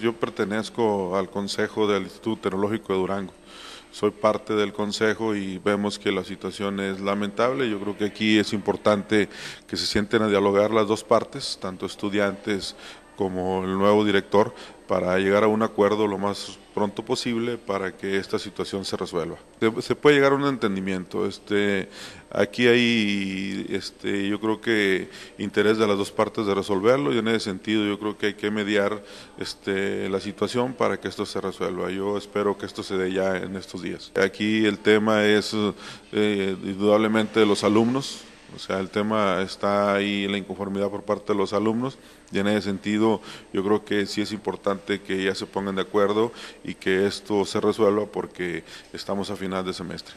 Yo pertenezco al Consejo del Instituto Tecnológico de Durango. Soy parte del Consejo y vemos que la situación es lamentable. Yo creo que aquí es importante que se sienten a dialogar las dos partes, tanto estudiantes como el nuevo director para llegar a un acuerdo lo más pronto posible para que esta situación se resuelva. Se puede llegar a un entendimiento. Este, aquí hay, este, yo creo que interés de las dos partes de resolverlo y en ese sentido yo creo que hay que mediar este, la situación para que esto se resuelva. Yo espero que esto se dé ya en estos días. Aquí el tema es indudablemente eh, indudablemente los alumnos. O sea, el tema está ahí, la inconformidad por parte de los alumnos, y en ese sentido yo creo que sí es importante que ya se pongan de acuerdo y que esto se resuelva porque estamos a final de semestre.